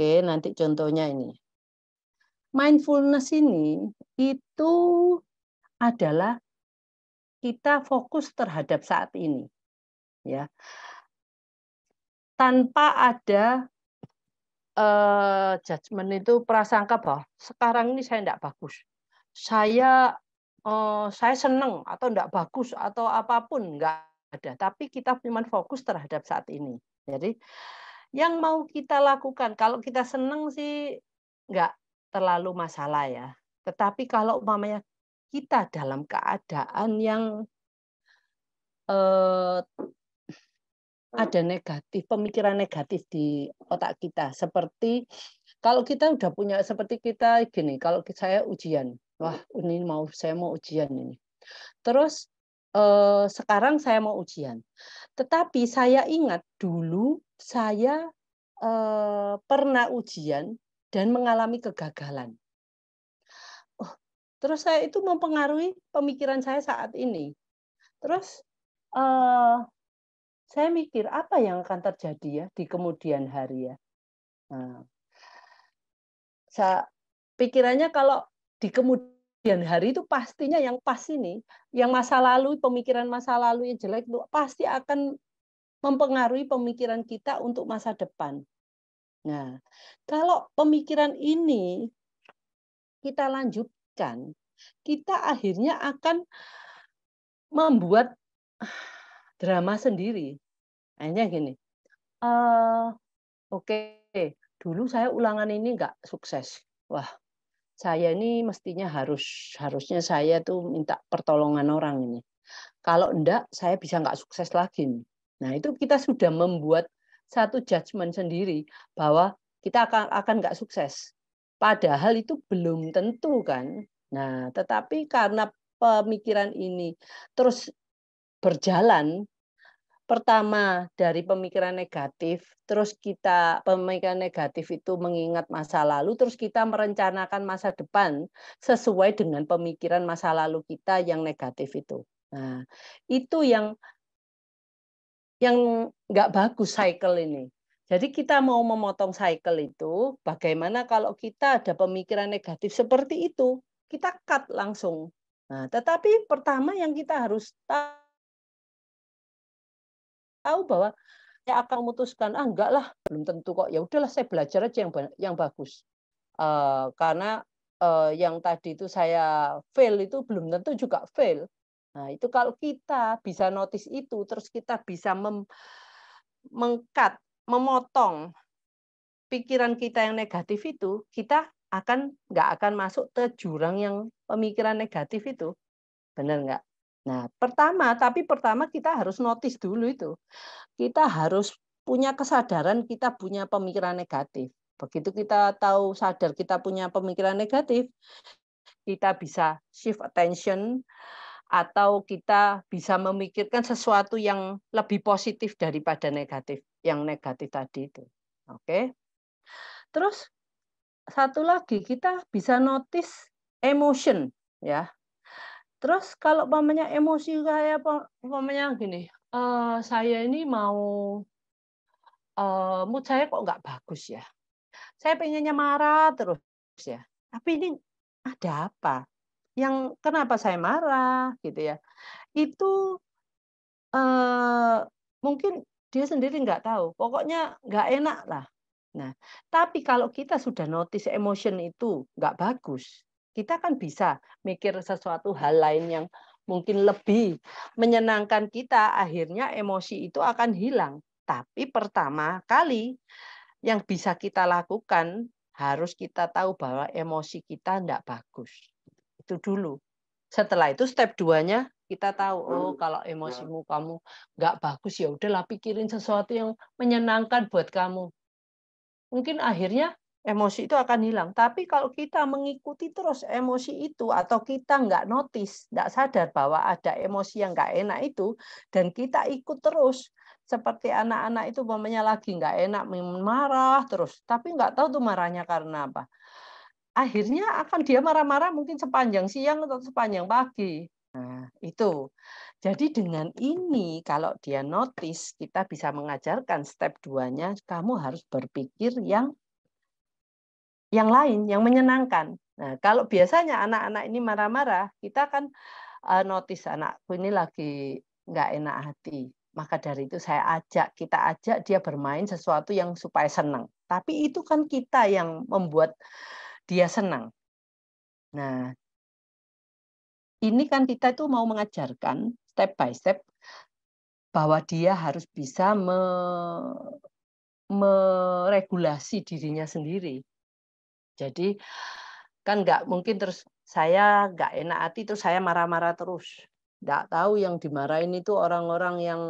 Oke, nanti contohnya ini. Mindfulness ini itu adalah kita fokus terhadap saat ini. Ya. Tanpa ada uh, judgement itu prasangka bahwa sekarang ini saya tidak bagus. Saya uh, saya seneng atau tidak bagus atau apapun nggak ada. Tapi kita cuma fokus terhadap saat ini. Jadi yang mau kita lakukan. Kalau kita seneng sih nggak terlalu masalah ya. Tetapi kalau umpamanya kita dalam keadaan yang eh, ada hmm. negatif, pemikiran negatif di otak kita. Seperti kalau kita udah punya seperti kita gini, kalau saya ujian, wah ini mau saya mau ujian ini. Terus eh, sekarang saya mau ujian. Tetapi saya ingat dulu saya eh, pernah ujian dan mengalami kegagalan. Oh, terus saya itu mempengaruhi pemikiran saya saat ini. Terus eh, saya mikir apa yang akan terjadi ya di kemudian hari ya. Nah, saya pikirannya kalau di kemudian hari itu pastinya yang pas ini, yang masa lalu pemikiran masa lalu yang jelek itu pasti akan mempengaruhi pemikiran kita untuk masa depan. Nah, kalau pemikiran ini kita lanjutkan, kita akhirnya akan membuat ah, drama sendiri. Hanya gini, uh, oke, okay, dulu saya ulangan ini nggak sukses. Wah, saya ini mestinya harus harusnya saya tuh minta pertolongan orang ini. Kalau enggak, saya bisa nggak sukses lagi nih. Nah, itu kita sudah membuat satu judgement sendiri bahwa kita akan akan nggak sukses. Padahal itu belum tentu kan. Nah, tetapi karena pemikiran ini terus berjalan pertama dari pemikiran negatif, terus kita pemikiran negatif itu mengingat masa lalu, terus kita merencanakan masa depan sesuai dengan pemikiran masa lalu kita yang negatif itu. Nah, itu yang yang nggak bagus cycle ini. Jadi kita mau memotong cycle itu, bagaimana kalau kita ada pemikiran negatif seperti itu, kita cut langsung. Nah, tetapi pertama yang kita harus tahu bahwa saya akan memutuskan ah enggak lah belum tentu kok ya udahlah saya belajar aja yang yang bagus uh, karena uh, yang tadi itu saya fail itu belum tentu juga fail Nah, itu kalau kita bisa notice itu, terus kita bisa mem mengkat, memotong pikiran kita yang negatif itu, kita akan nggak akan masuk ke jurang yang pemikiran negatif itu. Benar nggak? Nah, pertama, tapi pertama kita harus notice dulu itu. Kita harus punya kesadaran kita punya pemikiran negatif. Begitu kita tahu sadar kita punya pemikiran negatif, kita bisa shift attention atau kita bisa memikirkan sesuatu yang lebih positif daripada negatif, yang negatif tadi itu. Oke. Terus satu lagi kita bisa notice emotion ya. Terus kalau pamanya emosi kayak pamanya gini, uh, saya ini mau uh, mood saya kok nggak bagus ya. Saya pengennya marah terus ya. Tapi ini ada apa? yang kenapa saya marah gitu ya itu uh, mungkin dia sendiri nggak tahu pokoknya nggak enak lah nah tapi kalau kita sudah notice emotion itu nggak bagus kita kan bisa mikir sesuatu hal lain yang mungkin lebih menyenangkan kita akhirnya emosi itu akan hilang tapi pertama kali yang bisa kita lakukan harus kita tahu bahwa emosi kita tidak bagus itu dulu. Setelah itu step 2-nya kita tahu oh hmm. kalau ya. emosimu kamu nggak bagus ya udahlah pikirin sesuatu yang menyenangkan buat kamu. Mungkin akhirnya emosi itu akan hilang. Tapi kalau kita mengikuti terus emosi itu atau kita nggak notice, nggak sadar bahwa ada emosi yang nggak enak itu dan kita ikut terus seperti anak-anak itu umpamanya lagi nggak enak marah terus tapi nggak tahu tuh marahnya karena apa akhirnya akan dia marah-marah mungkin sepanjang siang atau sepanjang pagi. Nah, itu. Jadi dengan ini kalau dia notice kita bisa mengajarkan step 2-nya kamu harus berpikir yang yang lain, yang menyenangkan. Nah, kalau biasanya anak-anak ini marah-marah, kita kan uh, notice anakku ini lagi nggak enak hati. Maka dari itu saya ajak, kita ajak dia bermain sesuatu yang supaya senang. Tapi itu kan kita yang membuat dia senang. Nah, ini kan kita itu mau mengajarkan step by step bahwa dia harus bisa me, meregulasi dirinya sendiri. Jadi kan nggak mungkin terus saya nggak enak hati terus saya marah-marah terus. Nggak tahu yang dimarahin itu orang-orang yang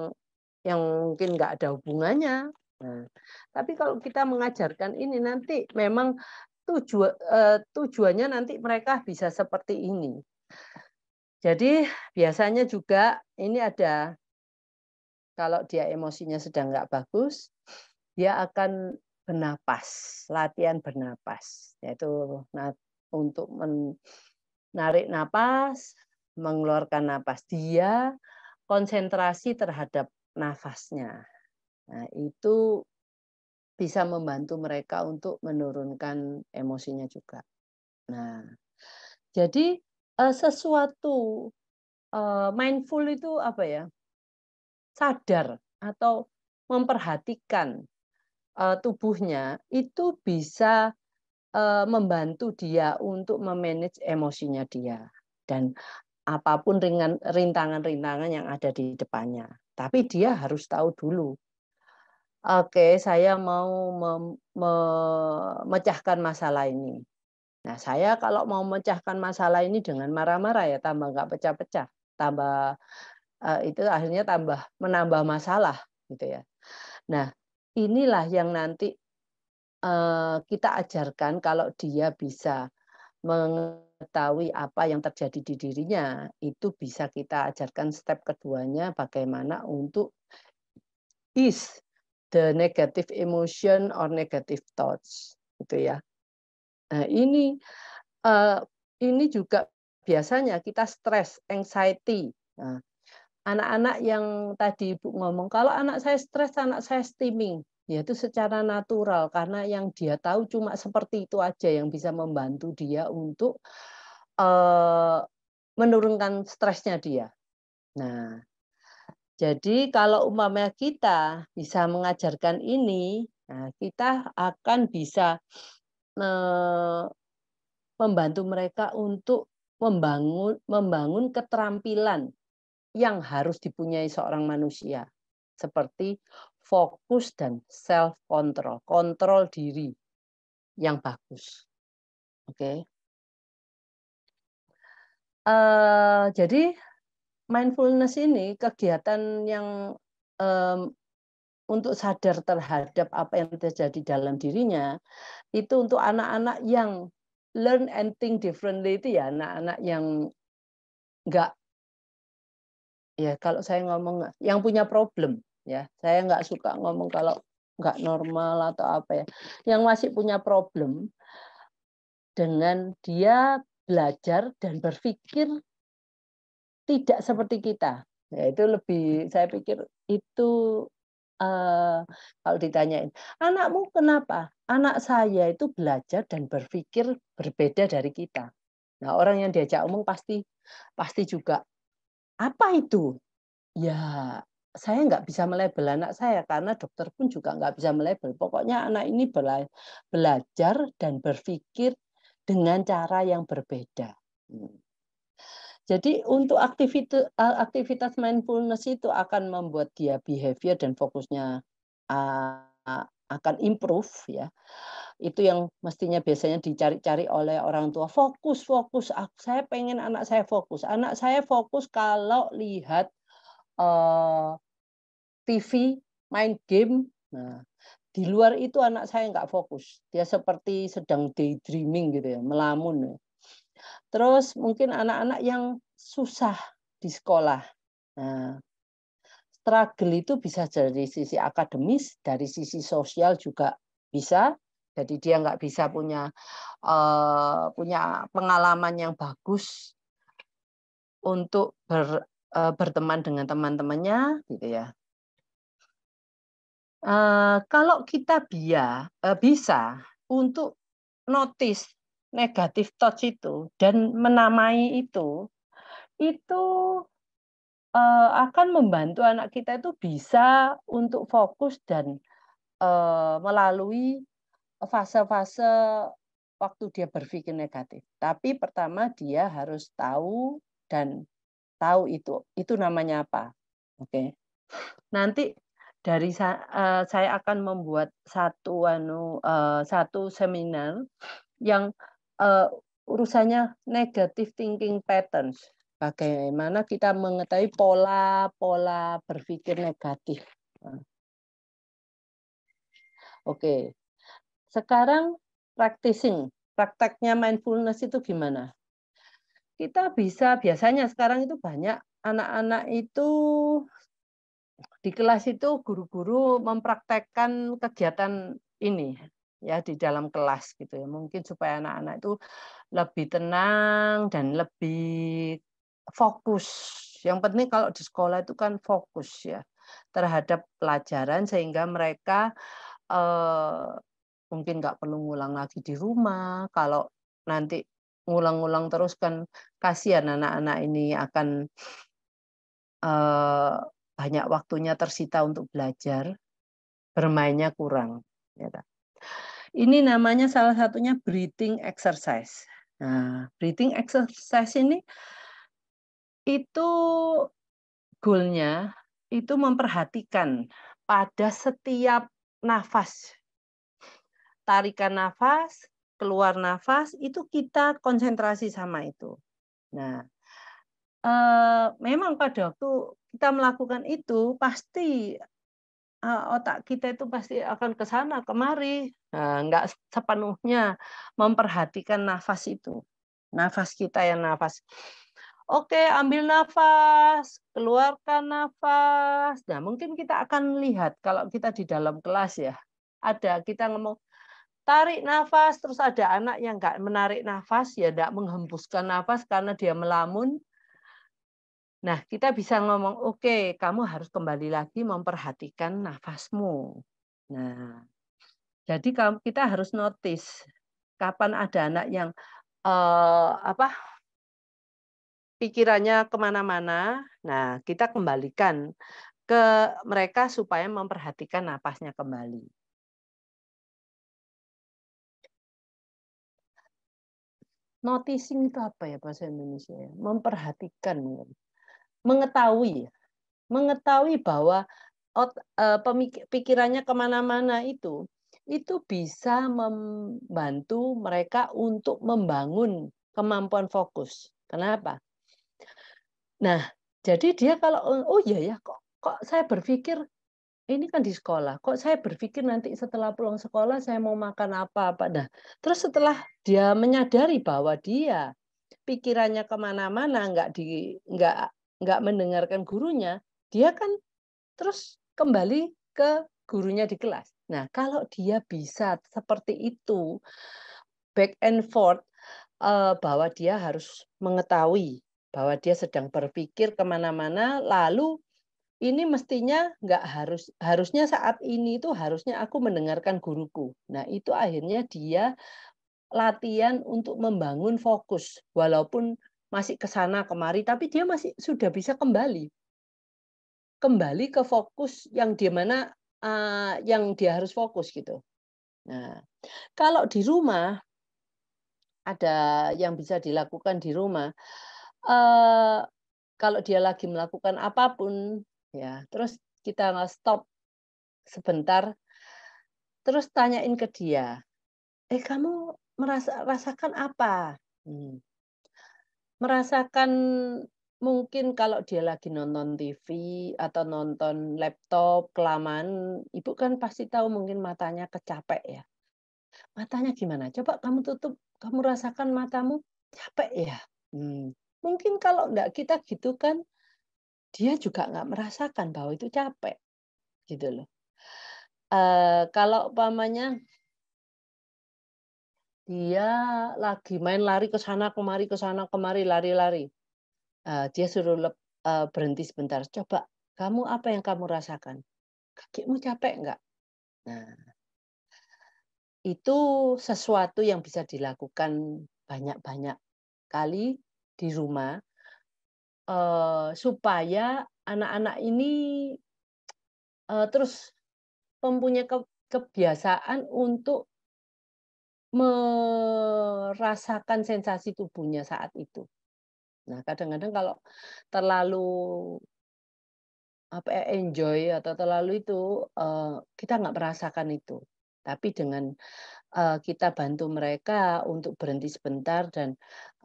yang mungkin nggak ada hubungannya. Nah, tapi kalau kita mengajarkan ini nanti memang tujuan eh, tujuannya nanti mereka bisa seperti ini. Jadi biasanya juga ini ada kalau dia emosinya sedang nggak bagus, dia akan bernapas, latihan bernapas, yaitu untuk menarik napas, mengeluarkan napas dia, konsentrasi terhadap nafasnya. Nah, itu bisa membantu mereka untuk menurunkan emosinya juga. Nah, jadi eh, sesuatu eh, mindful itu apa ya? Sadar atau memperhatikan eh, tubuhnya itu bisa membantu dia untuk memanage emosinya dia dan apapun ringan rintangan-rintangan yang ada di depannya. Tapi dia harus tahu dulu Oke, saya mau memecahkan masalah ini. Nah, saya kalau mau memecahkan masalah ini dengan marah-marah ya tambah nggak pecah-pecah, tambah eh, itu akhirnya tambah menambah masalah gitu ya. Nah, inilah yang nanti eh, kita ajarkan kalau dia bisa mengetahui apa yang terjadi di dirinya, itu bisa kita ajarkan step keduanya bagaimana untuk is the negative emotion or negative thoughts gitu ya. Nah, ini uh, ini juga biasanya kita stres, anxiety. Nah, anak-anak yang tadi Ibu ngomong, kalau anak saya stres, anak saya steaming, yaitu secara natural karena yang dia tahu cuma seperti itu aja yang bisa membantu dia untuk uh, menurunkan stresnya dia. Nah, jadi kalau umpamanya kita bisa mengajarkan ini, nah kita akan bisa eh, membantu mereka untuk membangun membangun keterampilan yang harus dipunyai seorang manusia seperti fokus dan self control, kontrol diri yang bagus. Oke. Okay. Uh, eh, jadi mindfulness ini kegiatan yang um, untuk sadar terhadap apa yang terjadi dalam dirinya itu untuk anak-anak yang learn and think differently itu ya anak-anak yang nggak ya kalau saya ngomong yang punya problem ya saya nggak suka ngomong kalau nggak normal atau apa ya yang masih punya problem dengan dia belajar dan berpikir tidak seperti kita. Ya, itu lebih saya pikir itu uh, kalau ditanyain anakmu kenapa? Anak saya itu belajar dan berpikir berbeda dari kita. Nah orang yang diajak umum pasti pasti juga apa itu? Ya saya nggak bisa melebel anak saya karena dokter pun juga nggak bisa melebel. Pokoknya anak ini belajar dan berpikir dengan cara yang berbeda. Hmm. Jadi untuk aktivitas aktivitas mindfulness itu akan membuat dia behavior dan fokusnya akan improve ya. Itu yang mestinya biasanya dicari-cari oleh orang tua. Fokus, fokus. Saya pengen anak saya fokus. Anak saya fokus kalau lihat e, TV, main game. Nah, di luar itu anak saya nggak fokus. Dia seperti sedang daydreaming gitu ya, melamun. ya. Terus mungkin anak-anak yang susah di sekolah. Nah, struggle itu bisa dari sisi akademis, dari sisi sosial juga bisa. Jadi dia nggak bisa punya uh, punya pengalaman yang bagus untuk ber, uh, berteman dengan teman-temannya, gitu ya. Uh, kalau kita bia, uh, bisa untuk notice negatif touch itu dan menamai itu itu uh, akan membantu anak kita itu bisa untuk fokus dan uh, melalui fase-fase waktu dia berpikir negatif. Tapi pertama dia harus tahu dan tahu itu itu namanya apa. Oke. Okay. Nanti dari uh, saya akan membuat satu anu uh, satu seminar yang uh, urusannya negative thinking patterns. Bagaimana kita mengetahui pola-pola berpikir negatif. Nah. Oke, okay. sekarang practicing, prakteknya mindfulness itu gimana? Kita bisa biasanya sekarang itu banyak anak-anak itu di kelas itu guru-guru mempraktekkan kegiatan ini ya di dalam kelas gitu ya mungkin supaya anak-anak itu lebih tenang dan lebih fokus yang penting kalau di sekolah itu kan fokus ya terhadap pelajaran sehingga mereka eh, mungkin nggak perlu ngulang lagi di rumah kalau nanti ngulang-ngulang terus kan kasihan anak-anak ini akan eh, banyak waktunya tersita untuk belajar bermainnya kurang ya ini namanya salah satunya breathing exercise. Nah, breathing exercise ini itu goalnya itu memperhatikan pada setiap nafas. Tarikan nafas, keluar nafas, itu kita konsentrasi sama itu. Nah, e, memang pada waktu kita melakukan itu pasti Ah, otak kita itu pasti akan ke sana kemari, nah, nggak sepenuhnya memperhatikan nafas itu, nafas kita yang nafas. Oke, ambil nafas, keluarkan nafas. Nah, mungkin kita akan lihat kalau kita di dalam kelas ya, ada kita ngomong tarik nafas, terus ada anak yang nggak menarik nafas, ya nggak menghembuskan nafas karena dia melamun. Nah, kita bisa ngomong, oke, okay, kamu harus kembali lagi memperhatikan nafasmu. Nah, jadi kita harus notice kapan ada anak yang uh, apa pikirannya kemana-mana. Nah, kita kembalikan ke mereka supaya memperhatikan nafasnya kembali. Noticing itu apa ya bahasa Indonesia? Ya? Memperhatikan mengetahui mengetahui bahwa e, pemikirannya kemana-mana itu itu bisa membantu mereka untuk membangun kemampuan fokus. Kenapa? Nah, jadi dia kalau oh iya ya kok kok saya berpikir ini kan di sekolah. Kok saya berpikir nanti setelah pulang sekolah saya mau makan apa apa. Nah, terus setelah dia menyadari bahwa dia pikirannya kemana-mana, nggak di nggak nggak mendengarkan gurunya, dia kan terus kembali ke gurunya di kelas. Nah, kalau dia bisa seperti itu, back and forth, eh, bahwa dia harus mengetahui bahwa dia sedang berpikir kemana-mana, lalu ini mestinya nggak harus harusnya saat ini itu harusnya aku mendengarkan guruku. Nah itu akhirnya dia latihan untuk membangun fokus walaupun masih ke sana kemari, tapi dia masih sudah bisa kembali. Kembali ke fokus yang di mana uh, yang dia harus fokus gitu. Nah, kalau di rumah ada yang bisa dilakukan di rumah. Uh, kalau dia lagi melakukan apapun, ya terus kita nggak stop sebentar, terus tanyain ke dia, eh kamu merasa rasakan apa? Hmm merasakan mungkin kalau dia lagi nonton TV atau nonton laptop kelamaan, ibu kan pasti tahu mungkin matanya kecapek ya. Matanya gimana? Coba kamu tutup, kamu rasakan matamu capek ya. Hmm. Mungkin kalau enggak kita gitu kan, dia juga nggak merasakan bahwa itu capek, gitu loh. Uh, kalau pamannya dia lagi main lari ke sana kemari ke sana kemari lari-lari. Uh, eh, dia suruh lep, uh, berhenti sebentar. Coba kamu apa yang kamu rasakan? Kakimu capek nggak? Nah, itu sesuatu yang bisa dilakukan banyak-banyak kali di rumah uh, supaya anak-anak ini uh, terus mempunyai kebiasaan untuk merasakan sensasi tubuhnya saat itu. Nah, kadang-kadang kalau terlalu apa ya, enjoy atau terlalu itu eh, kita nggak merasakan itu. Tapi dengan eh, kita bantu mereka untuk berhenti sebentar dan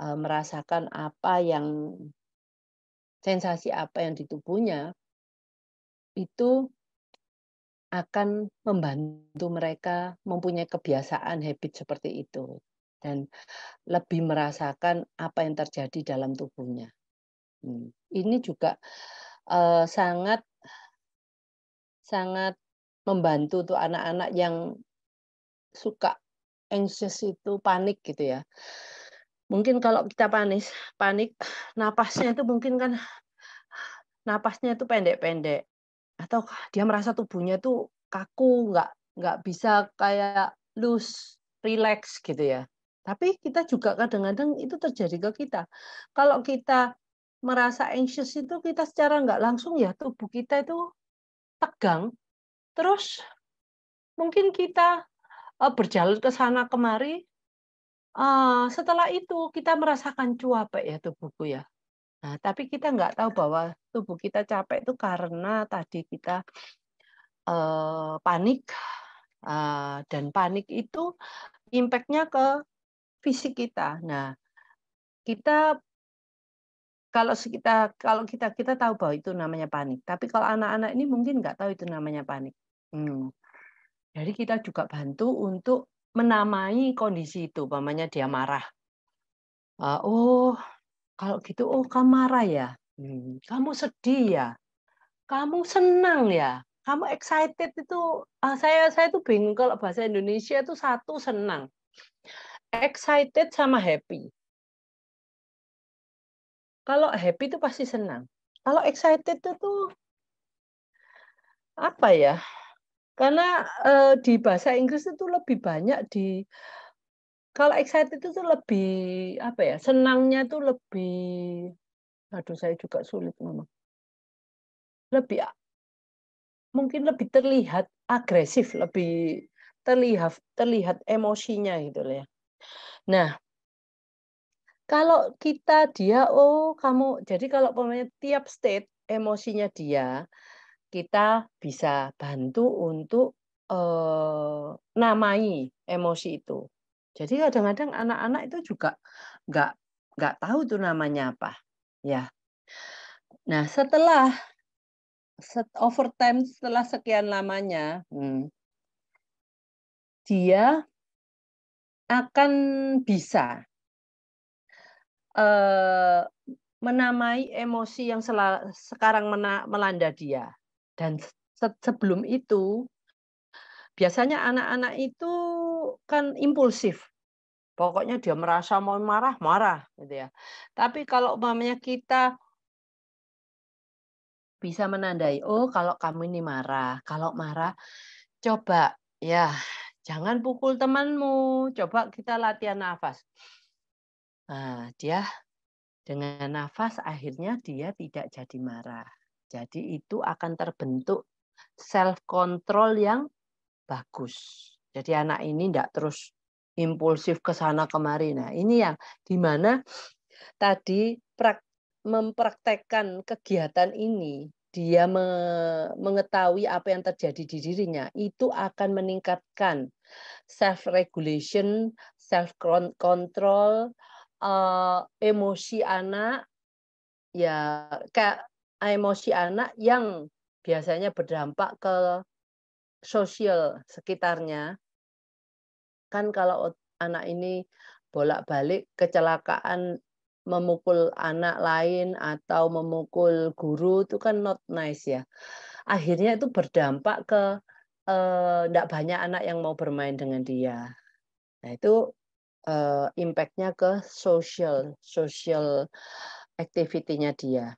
eh, merasakan apa yang sensasi apa yang di tubuhnya itu akan membantu mereka mempunyai kebiasaan habit seperti itu dan lebih merasakan apa yang terjadi dalam tubuhnya. Hmm, ini juga eh, sangat sangat membantu tuh anak-anak yang suka anxious itu panik gitu ya. Mungkin kalau kita panik, panik napasnya itu mungkin kan napasnya itu pendek-pendek atau dia merasa tubuhnya itu kaku nggak nggak bisa kayak loose relax gitu ya tapi kita juga kadang-kadang itu terjadi ke kita kalau kita merasa anxious itu kita secara nggak langsung ya tubuh kita itu tegang terus mungkin kita eh, berjalan ke sana kemari eh, setelah itu kita merasakan cuape ya tubuhku ya Nah, tapi kita nggak tahu bahwa tubuh kita capek itu karena tadi kita uh, panik uh, dan panik itu impactnya ke fisik kita. Nah, kita kalau kita kalau kita kita tahu bahwa itu namanya panik. Tapi kalau anak-anak ini mungkin nggak tahu itu namanya panik. Hmm. Jadi kita juga bantu untuk menamai kondisi itu, umpamanya dia marah. Uh, oh, kalau gitu, oh kamu marah ya, hmm. kamu sedih ya, kamu senang ya, kamu excited itu ah, saya saya tuh bingung kalau bahasa Indonesia itu satu senang, excited sama happy. Kalau happy itu pasti senang. Kalau excited itu tuh apa ya? Karena uh, di bahasa Inggris itu lebih banyak di kalau excited itu tuh lebih apa ya senangnya tuh lebih aduh saya juga sulit memang lebih mungkin lebih terlihat agresif lebih terlihat terlihat emosinya gitu ya nah kalau kita dia oh kamu jadi kalau pemainnya tiap state emosinya dia kita bisa bantu untuk eh, namai emosi itu jadi kadang-kadang anak-anak itu juga nggak nggak tahu tuh namanya apa, ya. Nah setelah set overtime setelah sekian lamanya, hmm, dia akan bisa eh, menamai emosi yang sekarang mena- melanda dia. Dan se sebelum itu, biasanya anak-anak itu kan impulsif. Pokoknya dia merasa mau marah, marah gitu ya. Tapi kalau umpamanya kita bisa menandai, oh kalau kamu ini marah, kalau marah coba ya jangan pukul temanmu, coba kita latihan nafas. Nah, dia dengan nafas akhirnya dia tidak jadi marah. Jadi itu akan terbentuk self control yang bagus. Jadi anak ini tidak terus impulsif ke sana kemari. Nah ini yang mana tadi prak, mempraktekkan kegiatan ini dia me mengetahui apa yang terjadi di dirinya itu akan meningkatkan self regulation, self control, uh, eh, emosi anak ya kayak emosi anak yang biasanya berdampak ke sosial sekitarnya kan kalau anak ini bolak-balik kecelakaan memukul anak lain atau memukul guru itu kan not nice ya. Akhirnya itu berdampak ke tidak eh, banyak anak yang mau bermain dengan dia. Nah itu eh, impactnya ke social social activity-nya dia.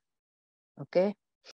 Oke. Okay?